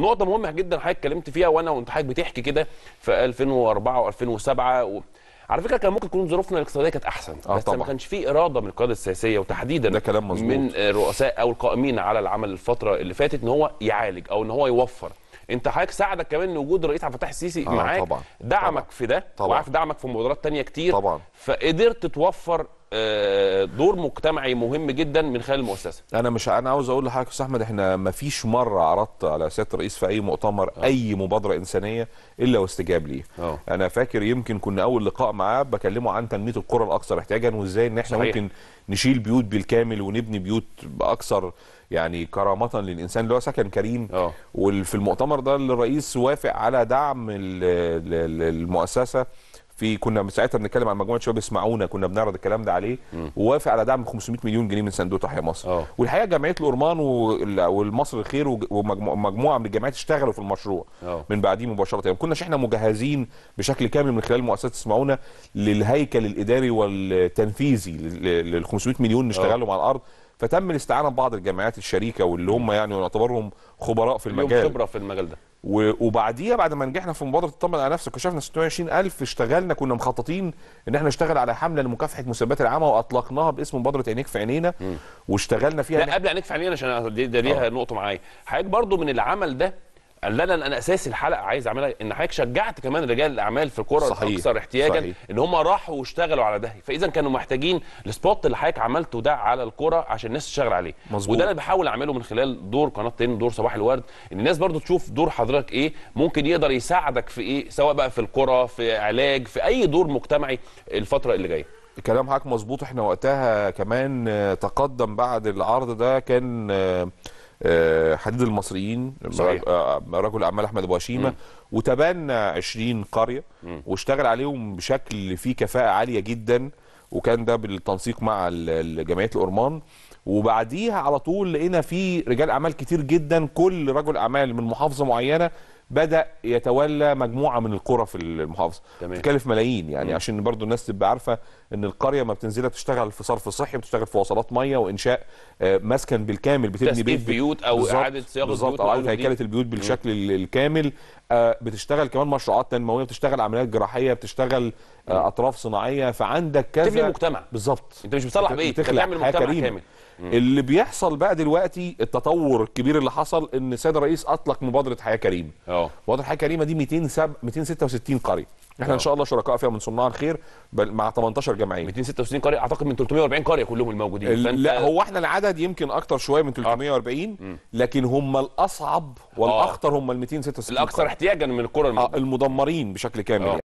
نقطه مهمه جدا حضرتك اتكلمت فيها وانا وانت حضرتك بتحكي كده في 2004 و2007 و... على فكره كان ممكن تكون ظروفنا الاقتصاديه كانت احسن آه بس ما كانش في اراده من القياده السياسيه وتحديدا ده كلام مزبوط. من الرؤساء او القائمين على العمل الفتره اللي فاتت ان هو يعالج او ان هو يوفر انت حضرتك ساعدك كمان وجود رئيس عبد الفتاح السيسي آه معاك طبعًا. دعمك طبعًا. في ده طبعا. وعارف دعمك في مبادرات ثانيه كتير طبعا. فقدرت توفر آه، دور مجتمعي مهم جدا من خلال المؤسسه انا مش انا عاوز اقول لحضرتك يا استاذ احمد احنا ما فيش مره عرضت على سياده الرئيس في اي مؤتمر آه. اي مبادره انسانيه الا واستجاب لي أوه. انا فاكر يمكن كنا اول لقاء معاه بكلمه عن تنميه القرى الاكثر احتياجا وازاي ان احنا صحيح. ممكن نشيل بيوت بالكامل ونبني بيوت باكثر يعني كرامه للانسان اللي هو سكن كريم أوه. وفي المؤتمر ده الرئيس وافق على دعم المؤسسه في كنا ساعتها بنتكلم عن مجموعه شباب يسمعونا كنا بنعرض الكلام ده عليه ووافق على دعم 500 مليون جنيه من صندوق تحيا مصر أوه. والحقيقه جمعيه الورمان والمصر الخير ومجموعه من الجامعات اشتغلوا في المشروع أوه. من بعديه مباشره يعني كناش احنا مجهزين بشكل كامل من خلال مؤسسه اسمعونا للهيكل الاداري والتنفيذي لل 500 مليون اه. نشتغلهم على الارض فتم الاستعانه ببعض الجامعات الشريكه واللي هم يعني يعتبرهم خبراء في المجال خبره في المجال ده وبعديها بعد ما نجحنا في مبادره اطمن على نفسك وكشفنا 26000 اشتغلنا كنا مخططين ان احنا نشتغل على حمله لمكافحه مسببات العامه واطلقناها باسم مبادره عينيك في عينينا واشتغلنا فيها لا قبل عينيك في عينينا عشان دي ليها آه. نقطه معايا حضرتك برضو من العمل ده قال لنا انا اساسي الحلقه عايز اعملها ان حضرتك شجعت كمان رجال الاعمال في الكره صحيح. الاكثر احتياجا صحيح. ان هم راحوا واشتغلوا على ده فاذا كانوا محتاجين السبوت اللي حضرتك عملته ده على الكره عشان الناس تشتغل عليه مزبوط. وده انا بحاول اعمله من خلال دور قناه تن دور صباح الورد ان الناس برضو تشوف دور حضرتك ايه ممكن يقدر يساعدك في ايه سواء بقى في الكره في علاج في اي دور مجتمعي الفتره اللي جايه كلام حضرتك مظبوط احنا وقتها كمان تقدم بعد العرض ده كان آه، حديد المصريين صحيح. آه، آه، رجل اعمال احمد ابو هشيمه وتبنى 20 قريه واشتغل عليهم بشكل فيه كفاءه عاليه جدا وكان ده بالتنسيق مع جمعيه الأرمان وبعديها على طول لقينا في رجال اعمال كتير جدا كل رجل اعمال من محافظه معينه بدا يتولى مجموعه من القرى في المحافظه تكلف ملايين يعني مم. عشان برضو الناس تبقى عارفه ان القريه ما بتنزلها تشتغل في صرف صحي بتشتغل في وصلات ميه وانشاء آه، مسكن بالكامل بتبني بيت بيوت او اعاده صياغه بالظبط او اعاده هيكله البيوت بالشكل مم. الكامل آه، بتشتغل كمان مشروعات تنمويه بتشتغل عمليات جراحيه بتشتغل آه، اطراف صناعيه فعندك كذا تبني مجتمع بالظبط انت مش بتصلح بيت انت بتعمل مجتمع كامل اللي بيحصل بقى دلوقتي التطور الكبير اللي حصل ان السيد الرئيس اطلق مبادره حياه كريمه اه مبادره حياه كريمه دي 200 سب... 266 قريه احنا أوه. ان شاء الله شركاء فيها من صناع الخير مع 18 جمعيه 266 قريه اعتقد من 340 قريه كلهم الموجودين فانت... لا هو احنا العدد يمكن اكتر شويه من 340 لكن هم الاصعب والاخطر آه. هم ال 266 الاكثر احتياجا من القرى آه، المدمرين بشكل كامل أوه. يعني.